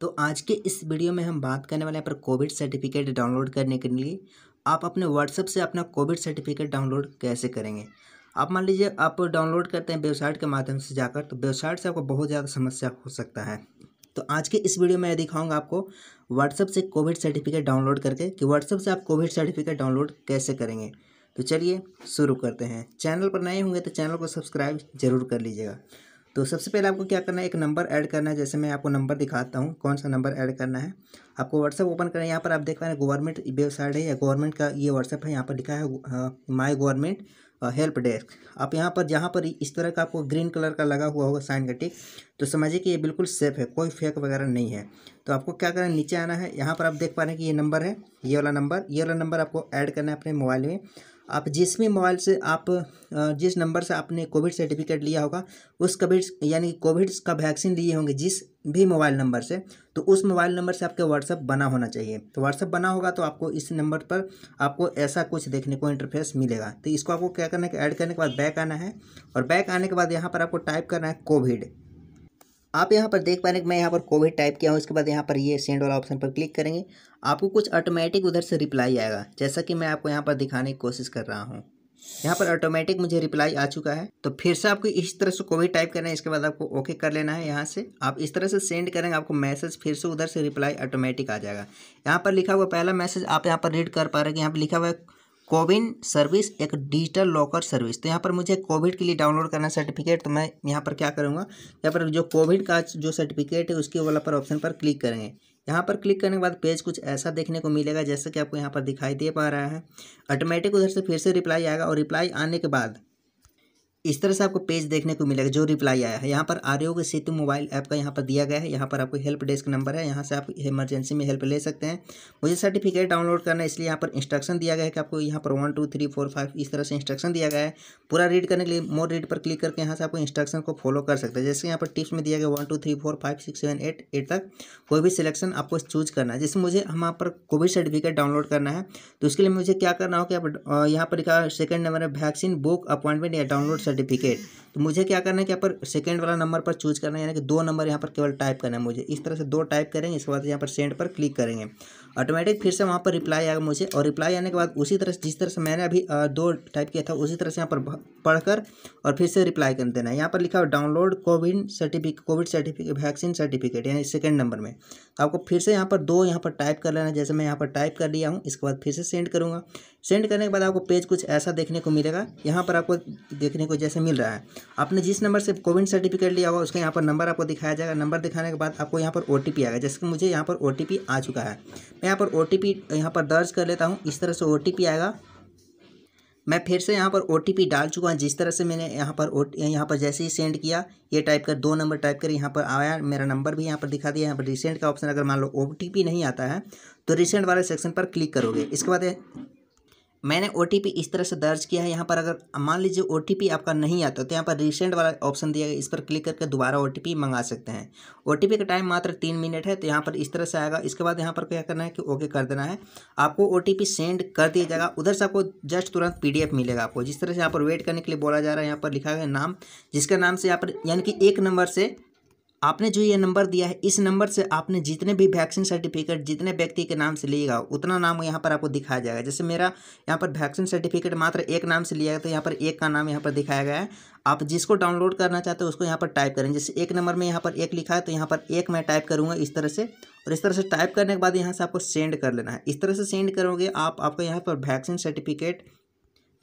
तो आज के इस वीडियो में हम बात करने वाले हैं पर कोविड सर्टिफिकेट डाउनलोड करने के लिए आप अपने व्हाट्सअप से अपना कोविड सर्टिफिकेट डाउनलोड कैसे करेंगे आप मान लीजिए आप डाउनलोड करते हैं वेबसाइट के माध्यम से जाकर तो वेबसाइट से आपको बहुत ज़्यादा समस्या हो सकता है तो आज के इस वीडियो में दिखाऊंगा आपको व्हाट्सअप से कोविड सर्टिफिकेट डाउनलोड करके कि व्हाट्सअप से आप कोविड सर्टिफिकेट डाउनलोड कैसे करेंगे तो चलिए शुरू करते हैं चैनल पर नए होंगे तो चैनल को सब्सक्राइब जरूर कर लीजिएगा तो सबसे पहले आपको क्या करना है एक नंबर ऐड करना है जैसे मैं आपको नंबर दिखाता हूँ कौन सा नंबर ऐड करना है आपको व्हाट्सअप ओपन करना है यहाँ पर आप देख पा रहे हैं गवर्नमेंट वेबसाइट है या गवर्नमेंट का ये व्हाट्सअप है यहाँ पर लिखा है माई गवर्नमेंट हेल्प डेस्क आप यहाँ पर जहाँ पर इस तरह का आपको ग्रीन कलर का लगा हुआ होगा साइन का टिक तो समझिए कि ये बिल्कुल सेफ है कोई फेक वगैरह नहीं है तो आपको क्या करना है नीचे आना है यहाँ पर आप देख पा रहे हैं कि ये नंबर है ये वाला नंबर ये वाला नंबर आपको ऐड करना है अपने मोबाइल में आप जिस भी मोबाइल से आप जिस नंबर से आपने कोविड सर्टिफिकेट लिया होगा उस कोविड यानी कोविड का वैक्सीन लिए होंगे जिस भी मोबाइल नंबर से तो उस मोबाइल नंबर से आपके व्हाट्सअप बना होना चाहिए तो व्हाट्सअप बना होगा तो आपको इस नंबर पर आपको ऐसा कुछ देखने को इंटरफेस मिलेगा तो इसको आपको क्या करना है ऐड करने के बाद बैक आना है और बैक आने के बाद यहाँ पर आपको टाइप करना है कोविड आप यहाँ पर देख पा रहे हैं मैं यहाँ पर कोविड टाइप किया हूँ उसके बाद यहाँ पर ये सेंड वाला ऑप्शन पर क्लिक करेंगे आपको कुछ ऑटोमेटिक उधर से रिप्लाई आएगा जैसा कि मैं आपको यहाँ पर दिखाने की कोशिश कर रहा हूँ यहाँ पर ऑटोमेटिक मुझे रिप्लाई आ चुका है तो फिर से आपको इस तरह से कोविड टाइप करना है इसके बाद आपको ओके कर लेना है यहाँ से आप इस तरह से सेंड करेंगे आपको मैसेज फिर से उधर से रिप्लाई ऑटोमेटिक आ जाएगा यहाँ पर लिखा हुआ पहला मैसेज आप यहाँ पर रीड कर पा रहे हैं यहाँ पर लिखा हुआ है कोविन सर्विस एक डिजिटल लॉकर सर्विस तो यहाँ पर मुझे कोविड के लिए डाउनलोड करना सर्टिफिकेट तो मैं यहाँ पर क्या करूँगा यहाँ पर जो कोविड का जो सर्टिफिकेट है उसके वाला पर ऑप्शन पर क्लिक करेंगे यहाँ पर क्लिक करने के बाद पेज कुछ ऐसा देखने को मिलेगा जैसा कि आपको यहाँ पर दिखाई दे पा रहा है ऑटोमेटिक उधर से फिर से रिप्लाई आएगा और रिप्लाई आने के बाद इस तरह से आपको पेज देखने को मिलेगा जो रिप्लाई आया है यहाँ पर आरोग्य सेतु मोबाइल ऐप का यहाँ पर दिया गया है यहाँ पर आपको हेल्प डेस्क नंबर है यहाँ से आप इमरजेंसी में हेल्प ले सकते हैं मुझे सर्टिफिकेट डाउनलोड करना है इसलिए यहाँ पर इंस्ट्रक्शन दिया गया है कि आपको यहाँ पर one two three four five इस तरह से इंस्ट्रक्शन दिया गया है पूरा रीड करने के लिए मोर रीड पर क्लिक करके यहाँ से आपको इंस्ट्रक्शन को फॉलो कर सकते हैं जैसे यहाँ पर टिप्स में दिया गया one two three four five six seven eight eight तक कोई भी सिलेक्शन आपको चूज करना है जैसे मुझे हमारे पर कोविड सर्टिफिकेट डाउनलोड करना है तो उसके लिए मुझे क्या करना हो कि आप यहाँ पर सेकंड नंबर है वैक्सीन बुक अपॉइंटमेंट या डाउनलोड सर्टिफिकेट तो मुझे क्या करना है कि यहाँ पर सेकेंड वाला नंबर पर चूज करना है यानी कि दो नंबर यहाँ पर केवल टाइप करना है मुझे इस तरह से दो टाइप करेंगे इसके बाद यहाँ पर सेंड पर क्लिक करेंगे ऑटोमेटिक फिर से वहाँ पर रिप्लाई आएगा मुझे और रिप्लाई आने के बाद उसी तरह से जिस तरह से मैंने अभी दो टाइप किया था उसी तरह से यहाँ पर पढ़कर और फिर से रिप्लाई कर देना है यहाँ पर लिखा हुआ download CoWIN certificate Covid certificate vaccine certificate यानी सेकेंड नंबर में तो आपको फिर से यहाँ पर दो यहाँ पर टाइप कर लेना जैसे मैं यहाँ पर टाइप कर लिया हूँ इसके बाद फिर से सेंड करूँगा सेंड करने के बाद आपको पेज कुछ ऐसा देखने को मिलेगा यहाँ पर आपको देखने को जैसे मिल रहा है आपने जिस नंबर से कोविन सर्टिफिकेट लिया होगा उसका यहाँ पर नंबर आपको दिखाया जाएगा नंबर दिखाने के बाद आपको यहाँ पर ओ आएगा जैसे कि मुझे यहाँ पर ओ आ चुका है मैं यहाँ पर ओ टी यहाँ पर दर्ज कर लेता हूँ इस तरह से ओ आएगा मैं फिर से यहाँ पर ओ डाल चुका हूँ जिस तरह से मैंने यहाँ पर ओ यहाँ पर जैसे ही सेंड किया ये टाइप कर दो नंबर टाइप कर यहाँ पर आया मेरा नंबर भी यहाँ पर दिखा दिया यहाँ पर रिसेंट का ऑप्शन अगर मान लो ओ नहीं आता है तो रिसेंट वाले सेक्शन पर क्लिक करोगे इसके बाद मैंने ओ इस तरह से दर्ज किया है यहाँ पर अगर मान लीजिए ओ आपका नहीं आता तो यहाँ पर रिसेंट वाला ऑप्शन दिया गया इस पर क्लिक करके दोबारा ओ मंगा सकते हैं ओ का टाइम मात्र तीन मिनट है तो यहाँ पर इस तरह से आएगा इसके बाद यहाँ पर क्या करना है कि ओके कर देना है आपको ओ सेंड कर दिया जाएगा उधर से आपको जस्ट तुरंत पी मिलेगा आपको जिस तरह से यहाँ पर वेट करने के लिए बोला जा रहा है यहाँ पर लिखा गया नाम जिसके नाम से यहाँ पर यानी कि एक नंबर से आपने जो ये नंबर दिया है इस नंबर से आपने जितने भी वैक्सीन सर्टिफिकेट जितने व्यक्ति के नाम से लिएगा उतना नाम यहाँ पर आपको दिखाया जाएगा जैसे मेरा यहाँ पर वैक्सीन सर्टिफिकेट मात्र एक नाम से लिया गया तो यहाँ पर एक का नाम यहाँ पर दिखाया गया है आप जिसको डाउनलोड करना चाहते हो उसको यहाँ पर टाइप करें जैसे एक नंबर में यहाँ पर एक लिखा है तो यहाँ पर एक मैं टाइप करूँगा इस तरह से और इस तरह से टाइप करने के बाद यहाँ से आपको सेंड कर लेना है इस तरह से सेंड करोगे आप आपको यहाँ पर वैक्सीन सर्टिफिकेट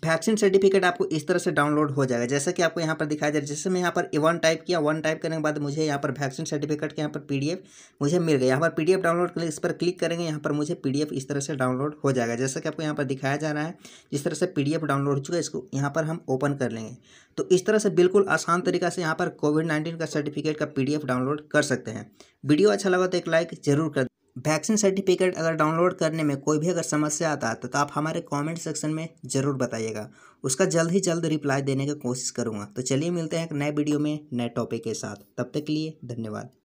वैक्सीन सर्टिफिकेट आपको इस तरह से डाउनलोड हो जाएगा जैसा कि आपको यहाँ पर दिखाया जा रहा है जैसे मैं यहाँ पर वन टाइप किया वन टाइप करने के बाद मुझे यहाँ पर वैक्सीन सर्टिफिकेट के यहाँ पर पीडीएफ मुझे मिल गया यहाँ पर पीडीएफ डाउनलोड कर इस पर क्लिक करेंगे यहाँ पर मुझे पीडीएफ इस तरह से डाउनलोड हो जाएगा जैसा कि आपको यहाँ पर दिखाया जा रहा है जिस तरह से एफ डाउनलोड हो चुका है इसको यहाँ पर हम ओपन कर लेंगे तो इस तरह से बिल्कुल आसान तरीका से यहाँ पर कोविड नाइन्टीन का सर्टिफिकेट का एफ डाउनलोड कर सकते हैं वीडियो अच्छा लगा तो एक लाइक जरूर कर वैक्सीन सर्टिफिकेट अगर डाउनलोड करने में कोई भी अगर समस्या आता है तो, तो आप हमारे कमेंट सेक्शन में ज़रूर बताइएगा उसका जल्द ही जल्द रिप्लाई देने की कोशिश करूँगा तो चलिए मिलते हैं एक नए वीडियो में नए टॉपिक के साथ तब तक के लिए धन्यवाद